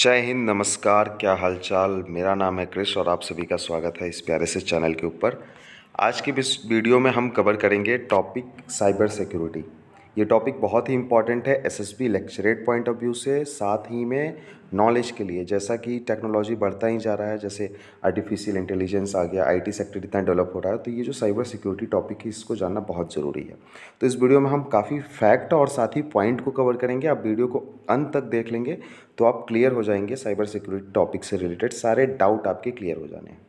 जय हिंद नमस्कार क्या हालचाल मेरा नाम है क्रिश और आप सभी का स्वागत है इस प्यारे से चैनल के ऊपर आज की इस वीडियो में हम कवर करेंगे टॉपिक साइबर सिक्योरिटी ये टॉपिक बहुत ही इंपॉर्टेंट है SSB lecturer point of view से साथ ही में नॉलेज के लिए जैसा कि टेक्नोलॉजी बढ़ता ही जा रहा है जैसे आर्टिफिशियल इंटेलिजेंस आ गया आईटी सेक्टर इतना डेवलप हो रहा है तो ये जो साइबर सिक्योरिटी टॉपिक है इसको जानना बहुत ज़रूरी है तो इस वीडियो में हम काफ़ी फैक्ट और साथ ही पॉइंट को कवर करेंगे आप वीडियो को अंत तक देख लेंगे तो आप क्लियर हो जाएंगे साइबर सिक्योरिटी टॉपिक से रिलेटेड सारे डाउट आपके क्लियर हो जाने हैं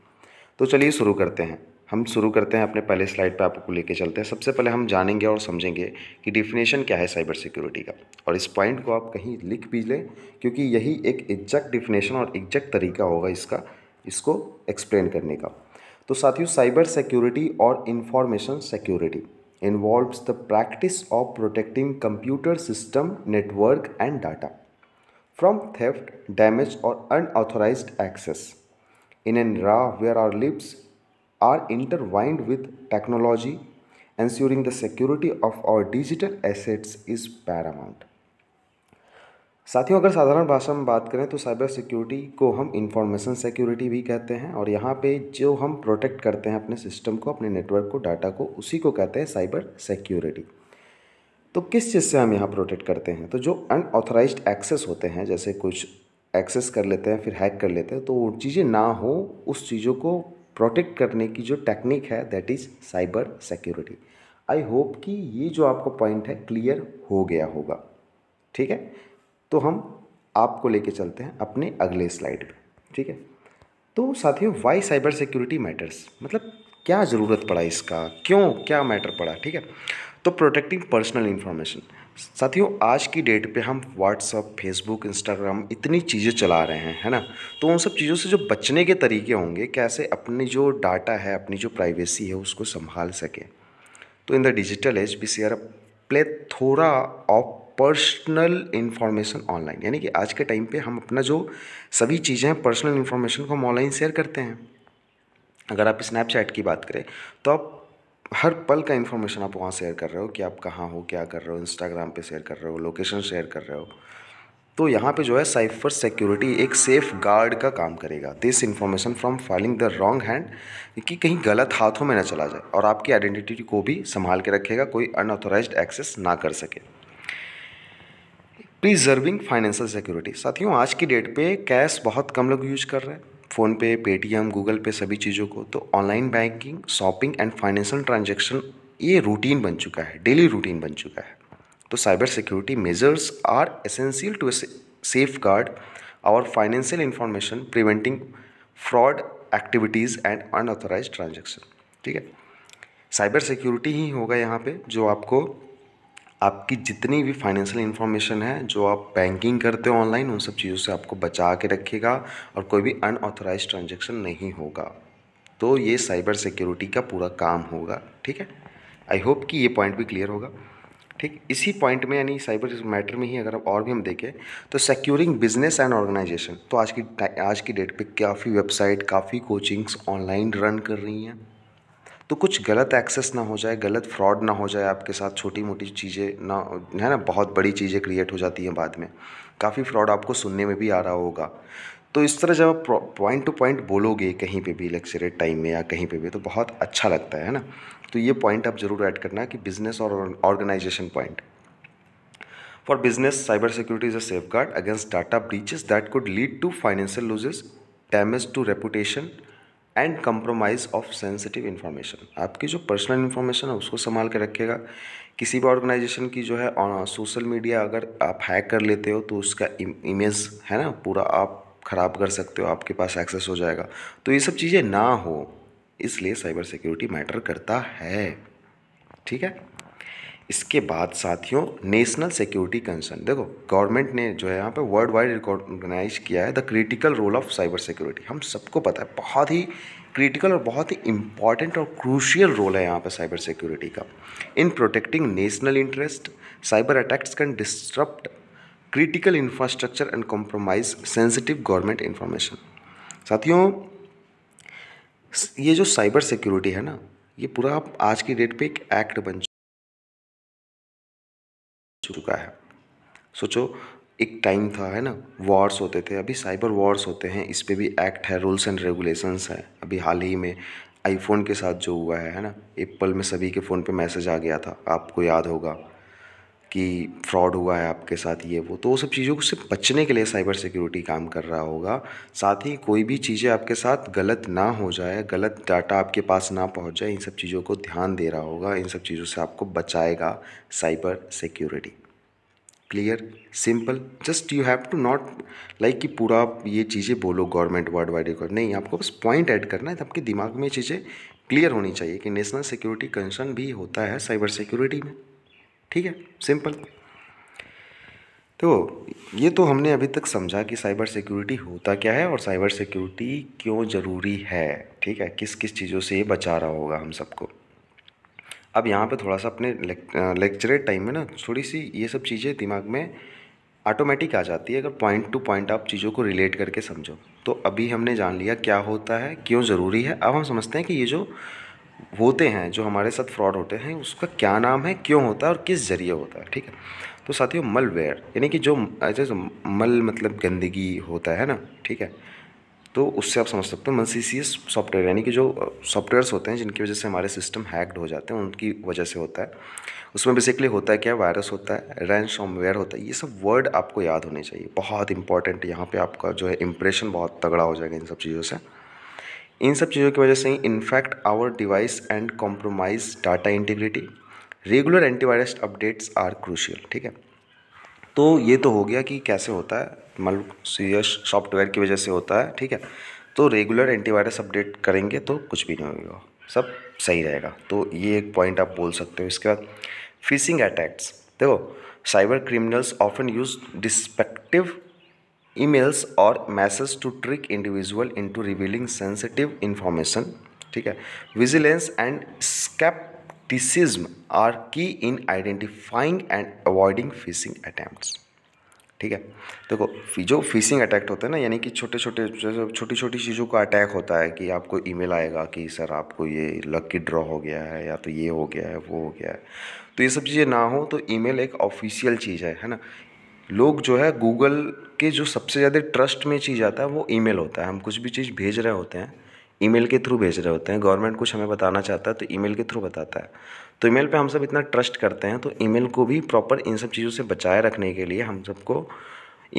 तो चलिए शुरू करते हैं हम शुरू करते हैं अपने पहले स्लाइड पे आपको लेके चलते हैं सबसे पहले हम जानेंगे और समझेंगे कि डिफिनेशन क्या है साइबर सिक्योरिटी का और इस पॉइंट को आप कहीं लिख भी लें क्योंकि यही एक एग्जैक्ट डिफिनेशन और एग्जैक्ट तरीका होगा इसका इसको एक्सप्लेन करने का तो साथियों साइबर सिक्योरिटी और information security involve the practice of protecting computer system network and data from theft damage और unauthorise access in an era where are lives are intertwined with technology, ensuring the security of our digital assets is paramount. साथियों अगर साधारण भाषा में बात करें तो cyber security को हम इंफॉर्मेशन सिक्योरिटी भी कहते हैं और यहाँ पे जो हम प्रोटेक्ट करते हैं अपने सिस्टम को अपने नेटवर्क को डाटा को उसी को कहते हैं साइबर सिक्योरिटी तो किस चीज़ से हम यहाँ प्रोटेक्ट करते हैं तो जो अनऑथराइज एक्सेस होते हैं जैसे कुछ एक्सेस कर लेते हैं फिर हैक कर लेते हैं तो वो चीज़ें ना हो उस चीज़ों को प्रोटेक्ट करने की जो टेक्निक है that is cyber security I hope कि ये जो आपका पॉइंट है क्लियर हो गया होगा ठीक है तो हम आपको लेके चलते हैं अपने अगले स्लाइड पे ठीक है तो साथियों वाई साइबर सिक्योरिटी मैटर्स मतलब क्या ज़रूरत पड़ा इसका क्यों क्या मैटर पड़ा ठीक है तो प्रोटेक्टिंग पर्सनल इन्फॉर्मेशन साथियों आज की डेट पे हम व्हाट्सअप फेसबुक इंस्टाग्राम इतनी चीज़ें चला रहे हैं है ना तो उन सब चीज़ों से जो बचने के तरीके होंगे कैसे अपनी जो डाटा है अपनी जो प्राइवेसी है उसको संभाल सके तो in the digital age B C R play थोड़ा ऑफ पर्सनल इन्फॉर्मेशन ऑनलाइन यानी कि आज के टाइम पे हम अपना जो सभी चीज़ें हैं पर्सनल इन्फॉर्मेशन को हम ऑनलाइन शेयर करते हैं अगर आप स्नैपचैट की बात करें तो आप हर पल का इन्फॉर्मेशन आप वहाँ शेयर कर रहे हो कि आप कहाँ हो क्या कर रहे हो इंस्टाग्राम पे शेयर कर रहे हो लोकेशन शेयर कर रहे हो तो यहाँ पे जो है साइफर सिक्योरिटी एक सेफ गार्ड का काम करेगा this information from falling the wrong hand कि कहीं गलत हाथों में ना चला जाए और आपकी आइडेंटिटी को भी संभाल के रखेगा कोई अनऑथोराइज एक्सेस ना कर सके प्रिजर्विंग फाइनेंशियल सिक्योरिटी साथियों आज की डेट पे कैश बहुत कम लोग यूज कर रहे हैं फ़ोनपे पेटीएम गूगल पे सभी चीज़ों को तो online banking shopping and financial transaction ये रूटीन बन चुका है डेली रूटीन बन चुका है तो cyber security measures are essential to safeguard our financial information preventing fraud activities and unauthorise transaction ठीक है साइबर सिक्योरिटी ही होगा यहाँ पे जो आपको आपकी जितनी भी फाइनेंशियल इन्फॉर्मेशन है जो आप बैंकिंग करते हो ऑनलाइन उन सब चीज़ों से आपको बचा के रखेगा और कोई भी अनऑथोराइज ट्रांजेक्शन नहीं होगा तो ये साइबर सिक्योरिटी का पूरा काम होगा ठीक है आई होप कि ये पॉइंट भी क्लियर होगा ठीक इसी पॉइंट में यानी साइबर मैटर में ही अगर आप और भी हम देखें तो सिक्योरिंग बिजनेस एंड ऑर्गेनाइजेशन तो आज की आज की डेट पे काफ़ी वेबसाइट काफ़ी कोचिंग्स ऑनलाइन रन कर रही हैं तो कुछ गलत एक्सेस ना हो जाए गलत फ्रॉड ना हो जाए आपके साथ छोटी मोटी चीज़ें ना है ना बहुत बड़ी चीज़ें क्रिएट हो जाती हैं बाद में काफ़ी फ्रॉड आपको सुनने में भी आ रहा होगा तो इस तरह जब आप पॉइंट टू पॉइंट बोलोगे कहीं पे भी लेक्चरेट टाइम में या कहीं पे भी तो बहुत अच्छा लगता है ना तो ये पॉइंट आप ज़रूर ऐड करना कि बिजनेस और organisation point for business cyber security is a safeguard against data breaches that could lead to financial losses damage to reputation and compromise of sensitive information आपकी जो पर्सनल इन्फॉर्मेशन है उसको संभाल के रखेगा किसी भी ऑर्गेनाइजेशन की जो है सोशल मीडिया अगर आप हैक कर लेते हो तो उसका इमेज है ना पूरा आप ख़राब कर सकते हो आपके पास एक्सेस हो जाएगा तो ये सब चीज़ें ना हो इसलिए साइबर सिक्योरिटी मैटर करता है ठीक है इसके बाद साथियों नेशनल सिक्योरिटी कंसर्न देखो गवर्नमेंट ने जो है यहाँ पे वर्ल्ड वाइड रिकॉर्गनाइज किया है the critical role of cyber security हम सबको पता है बहुत ही क्रिटिकल और बहुत ही इम्पॉर्टेंट और क्रूशियल रोल है यहाँ पे साइबर सिक्योरिटी का in protecting national interest cyber attacks can disrupt critical infrastructure and compromise sensitive government information साथियों ये जो साइबर सिक्योरिटी है ना ये पूरा आज की डेट पे एक एक्ट बन चुका है सोचो एक टाइम था है ना वॉर्स होते थे अभी साइबर वॉर्स होते हैं इस पर भी एक्ट है रूल्स एंड रेगुलेशंस है अभी हाल ही में आईफोन के साथ जो हुआ है है ना एप्पल में सभी के फ़ोन पे मैसेज आ गया था आपको याद होगा कि फ्रॉड हुआ है आपके साथ ये वो तो वो सब चीज़ों से बचने के लिए साइबर सिक्योरिटी काम कर रहा होगा साथ ही कोई भी चीज़ें आपके साथ गलत ना हो जाए गलत डाटा आपके पास ना पहुंच जाए इन सब चीज़ों को ध्यान दे रहा होगा इन सब चीज़ों से आपको बचाएगा cyber security clear simple just you have to not like कि पूरा ये चीज़ें बोलो गवर्नमेंट वर्ल्ड वाइड रिकॉर्ड नहीं आपको बस पॉइंट ऐड करना है आपके दिमाग में ये चीज़ें क्लियर होनी चाहिए कि नेशनल सिक्योरिटी कंसर्न भी होता है साइबर सिक्योरिटी में ठीक है सिंपल तो ये तो हमने अभी तक समझा कि साइबर सिक्योरिटी होता क्या है और साइबर सिक्योरिटी क्यों ज़रूरी है ठीक है किस किस चीज़ों से ये बचा रहा होगा हम सबको अब यहाँ पे थोड़ा सा अपने लेक्चर टाइम में ना थोड़ी सी ये सब चीज़ें दिमाग में ऑटोमेटिक आ जाती है अगर पॉइंट टू पॉइंट आप चीज़ों को रिलेट करके समझो तो अभी हमने जान लिया क्या होता है क्यों ज़रूरी है अब हम समझते हैं कि ये जो होते हैं जो हमारे साथ फ्रॉड होते हैं उसका क्या नाम है क्यों होता है और किस ज़रिए होता है ठीक है तो साथियों मलवेयर यानी कि जो एज मल मतलब गंदगी होता है ना ठीक है तो उससे आप समझ सकते हो मन सी सी एस सॉफ्टवेयर यानी कि जो सॉफ्टवेयर्स होते हैं जिनकी वजह से हमारे सिस्टम हैक्ड हो जाते हैं उनकी वजह से होता है उसमें बेसिकली होता है क्या वायरस होता है रैन सॉमवेयर होता है ये सब वर्ड आपको याद होने चाहिए बहुत इंपॉर्टेंट यहाँ पर आपका जो है इंप्रेशन बहुत तगड़ा हो जाएगा इन सब चीज़ों से इन सब चीज़ों की वजह से ही in fact our device and compromise data integrity regular antivirus updates are crucial ठीक है तो ये तो हो गया कि कैसे होता है मल सीरियस सॉफ्टवेयर की वजह से होता है ठीक है तो रेगुलर एंटीवायरस अपडेट करेंगे तो कुछ भी नहीं होगा सब सही रहेगा तो ये एक पॉइंट आप बोल सकते हो इसके बाद फिशिंग अटैक्स देखो cyber criminals often use deceptive emails और message to trick individual into revealing sensitive information ठीक है vigilance and scepticism are key in identifying and avoiding phishing attempt ठीक है देखो तो जो फिशिंग अटैक होते हैं ना यानी कि छोटे छोटे जैसे छोटी छोटी चीज़ों का अटैक होता है कि आपको ईमेल आएगा कि सर आपको ये लकी ड्रॉ हो गया है या तो ये हो गया है वो हो गया है तो ये सब चीज़ें ना हो तो ईमेल एक ऑफिशियल चीज़ है है ना लोग जो है गूगल के जो सबसे ज़्यादा ट्रस्ट में चीज़ आता है वो ईमेल होता है हम कुछ भी चीज़ भेज रहे होते हैं ईमेल के थ्रू भेज रहे होते हैं गवर्नमेंट कुछ हमें बताना चाहता है तो ईमेल के थ्रू बताता है तो ईमेल पे हम सब इतना ट्रस्ट करते हैं तो ईमेल को भी प्रॉपर इन सब चीज़ों से बचाए रखने के लिए हम सबको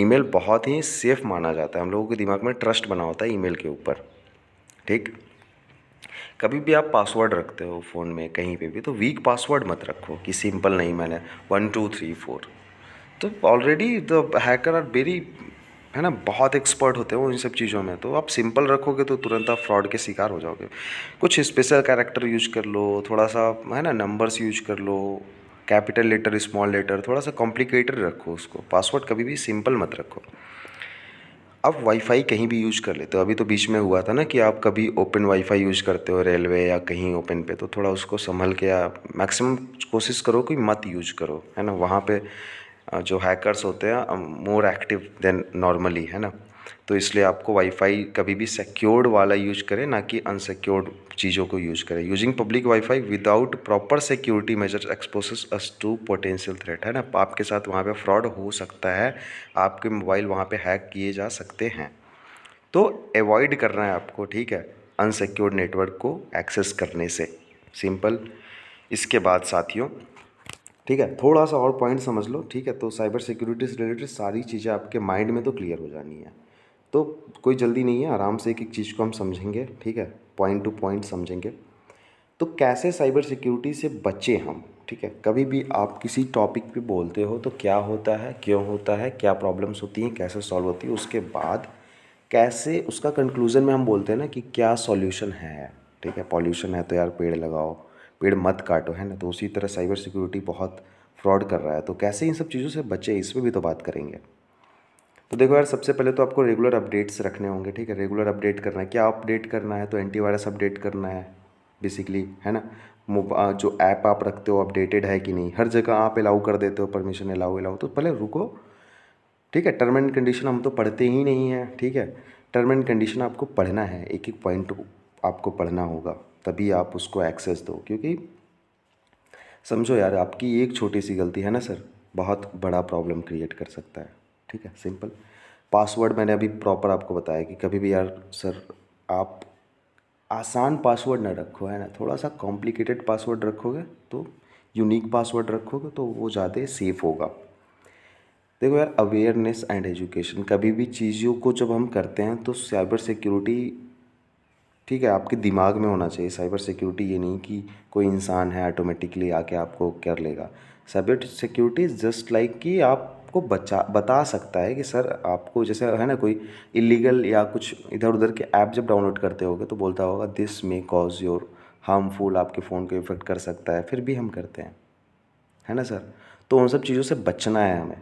ईमेल बहुत ही सेफ़ माना जाता है हम लोगों के दिमाग में ट्रस्ट बना होता है ईमेल के ऊपर ठीक कभी भी आप पासवर्ड रखते हो फ़ोन में कहीं पे भी तो वीक पासवर्ड मत रखो कि सिंपल नहीं मैंने वन टू थ्री फोर तो already the hacker are very है ना बहुत एक्सपर्ट होते वो इन सब चीज़ों में तो आप सिंपल रखोगे तो तुरंत आप फ्रॉड के शिकार हो जाओगे कुछ स्पेशल कैरेक्टर यूज कर लो थोड़ा सा है ना नंबर्स यूज कर लो कैपिटल लेटर स्मॉल लेटर थोड़ा सा कॉम्प्लिकेटेड रखो उसको पासवर्ड कभी भी सिंपल मत रखो आप वाईफाई कहीं भी यूज कर लेते हो अभी तो बीच में हुआ था ना कि आप कभी ओपन वाईफाई यूज करते हो रेलवे या कहीं ओपन पे तो थोड़ा उसको संभल के आप मैक्सिमम कोशिश करो कि मत यूज करो है ना वहाँ पे जो हैकर्स होते हैं मोर एक्टिव देन नॉर्मली है ना तो इसलिए आपको वाईफाई कभी भी सिक्योर्ड वाला यूज करें ना कि अनसिक्योर्ड चीज़ों को यूज करें using public wifi without proper security measure exposes us to potential threat है ना आपके साथ वहाँ पे फ्रॉड हो सकता है आपके मोबाइल वहाँ पे हैक किए जा सकते हैं तो अवॉइड करना है आपको ठीक है अनसिक्योर्ड नेटवर्क को एक्सेस करने से सिंपल इसके बाद साथियों ठीक है थोड़ा सा और पॉइंट समझ लो ठीक है तो साइबर सिक्योरिटी से रिलेटेड सारी चीज़ें आपके माइंड में तो क्लियर हो जानी है तो कोई जल्दी नहीं है आराम से एक एक चीज़ को हम समझेंगे ठीक है पॉइंट टू पॉइंट समझेंगे तो कैसे साइबर सिक्योरिटी से बचें हम ठीक है कभी भी आप किसी टॉपिक पे बोलते हो तो क्या होता है क्यों होता है क्या प्रॉब्लम्स होती हैं कैसे सॉल्व होती है उसके बाद कैसे उसका कंक्लूज़न में हम बोलते हैं ना कि क्या सॉल्यूशन है ठीक है पॉल्यूशन है तो यार पेड़ लगाओ पेड़ मत काटो है ना तो उसी तरह साइबर सिक्योरिटी बहुत फ्रॉड कर रहा है तो कैसे इन सब चीज़ों से बचे इस पर भी तो बात करेंगे तो देखो यार सबसे पहले तो आपको रेगुलर अपडेट्स रखने होंगे ठीक है रेगुलर अपडेट करना है क्या अपडेट करना है तो एंटीवायरस अपडेट करना है बेसिकली है ना जो ऐप आप रखते हो अपडेटेड है कि नहीं हर जगह आप अलाउ कर देते हो परमिशन अलाउ अलाउ तो पहले रुको ठीक है टर्म एंड कंडीशन हम तो पढ़ते ही नहीं हैं ठीक है टर्म एंड कंडीशन आपको पढ़ना है एक एक पॉइंट आपको पढ़ना होगा तभी आप उसको एक्सेस दो क्योंकि समझो यार आपकी एक छोटी सी गलती है ना सर बहुत बड़ा प्रॉब्लम क्रिएट कर सकता है ठीक है सिंपल पासवर्ड मैंने अभी प्रॉपर आपको बताया कि कभी भी यार सर आप आसान पासवर्ड ना रखो है ना थोड़ा सा कॉम्प्लिकेटेड पासवर्ड रखोगे तो यूनिक पासवर्ड रखोगे तो वो ज़्यादा सेफ होगा देखो यार अवेयरनेस एंड एजुकेशन कभी भी चीज़ों को जब हम करते हैं तो साइबर सिक्योरिटी ठीक है आपके दिमाग में होना चाहिए साइबर सिक्योरिटी ये नहीं कि कोई इंसान है ऑटोमेटिकली आके आपको कर लेगा साइबर सिक्योरिटी जस्ट लाइक कि आपको बचा बता सकता है कि सर आपको जैसे है ना कोई इलीगल या कुछ इधर उधर के ऐप जब डाउनलोड करते होगे तो बोलता होगा this may cause your harmful आपके फ़ोन को इफेक्ट कर सकता है फिर भी हम करते हैं है ना सर तो उन सब चीज़ों से बचना है हमें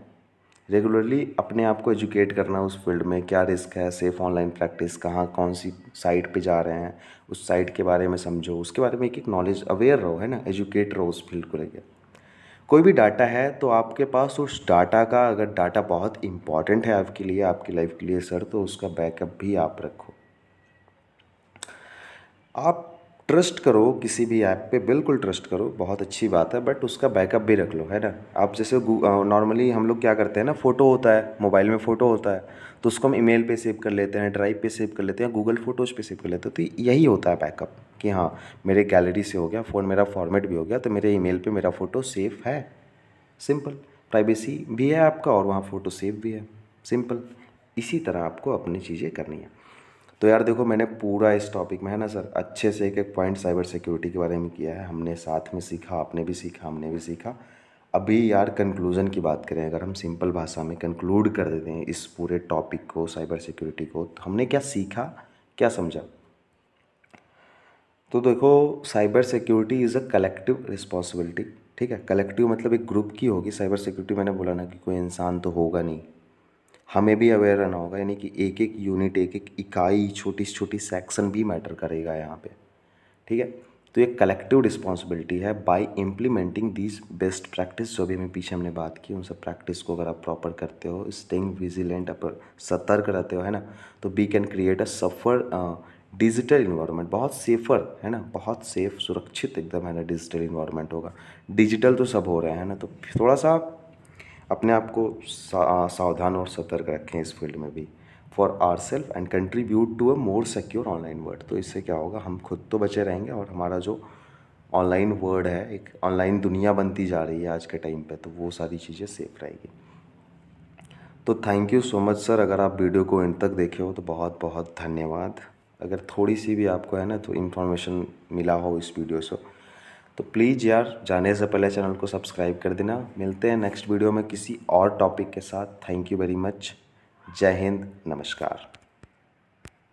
रेगुलरली अपने आप को एजुकेट करना उस फील्ड में क्या रिस्क है सेफ़ ऑनलाइन प्रैक्टिस कहाँ कौन सी साइट पे जा रहे हैं उस साइट के बारे में समझो उसके बारे में एक एक नॉलेज अवेयर रहो है ना एजुकेट रहो उस फील्ड को लेकर कोई भी डाटा है तो आपके पास उस डाटा का अगर डाटा बहुत इम्पॉर्टेंट है आपके लिए आपकी लाइफ के लिए सर तो उसका बैकअप भी आप रखो आप ट्रस्ट करो किसी भी ऐप पे बिल्कुल ट्रस्ट करो बहुत अच्छी बात है बट उसका बैकअप भी रख लो है ना आप जैसे नॉर्मली हम लोग क्या करते हैं ना फ़ोटो होता है मोबाइल में फ़ोटो होता है तो उसको हम ईमेल पे सेव कर लेते हैं ड्राइव पे सेव कर लेते हैं गूगल फ़ोटोज़ पे सेव कर लेते हैं तो यही होता है बैकअप कि हाँ मेरे गैलरी से हो गया फ़ोन मेरा फॉर्मेट भी हो गया तो मेरे ई पर मेरा फ़ोटो सेफ़ है सिंपल प्राइवेसी भी है आपका और वहाँ फ़ोटो सेव भी है सिंपल इसी तरह आपको अपनी चीज़ें करनी है तो यार देखो मैंने पूरा इस टॉपिक में है ना सर अच्छे से एक एक पॉइंट साइबर सिक्योरिटी के बारे में किया है हमने साथ में सीखा आपने भी सीखा हमने भी सीखा अभी यार कंक्लूज़न की बात करें अगर हम सिंपल भाषा में कंक्लूड कर देते हैं इस पूरे टॉपिक को साइबर सिक्योरिटी को तो हमने क्या सीखा क्या समझा तो देखो cyber security is a collective responsibility ठीक है कलेक्टिव मतलब एक ग्रुप की होगी साइबर सिक्योरिटी मैंने बोला ना कि कोई इंसान तो होगा नहीं हमें भी अवेयर रहना होगा यानी कि एक एक यूनिट एक एक इकाई छोटी छोटी सेक्शन भी मैटर करेगा यहाँ पे ठीक है तो ये कलेक्टिव रिस्पॉन्सिबिलिटी है by implementing these best practice जो भी हमें पीछे हमने बात की उन सब प्रैक्टिस को अगर आप प्रॉपर करते हो स्टिंग विजिलेंट अपर सतर्क रहते हो है ना तो we can create a safer digital environment बहुत सेफर है ना बहुत सेफ सुरक्षित एकदम है ना डिजिटल इन्वायरमेंट होगा डिजिटल तो सब हो रहे हैं ना तो थोड़ा सा अपने आप को सा, सावधान और सतर्क रखें इस फील्ड में भी for our self and contribute to a more secure online world तो इससे क्या होगा हम खुद तो बचे रहेंगे और हमारा जो ऑनलाइन वर्ड है एक ऑनलाइन दुनिया बनती जा रही है आज के टाइम पे तो वो सारी चीज़ें सेफ रहेगी तो thank you so much sir अगर आप वीडियो को एंड तक देखे हो तो बहुत बहुत धन्यवाद अगर थोड़ी सी भी आपको है ना तो इन्फॉर्मेशन मिला हो इस वीडियो से तो प्लीज़ यार जाने से पहले चैनल को सब्सक्राइब कर देना मिलते हैं नेक्स्ट वीडियो में किसी और टॉपिक के साथ थैंक यू वेरी मच जय हिंद नमस्कार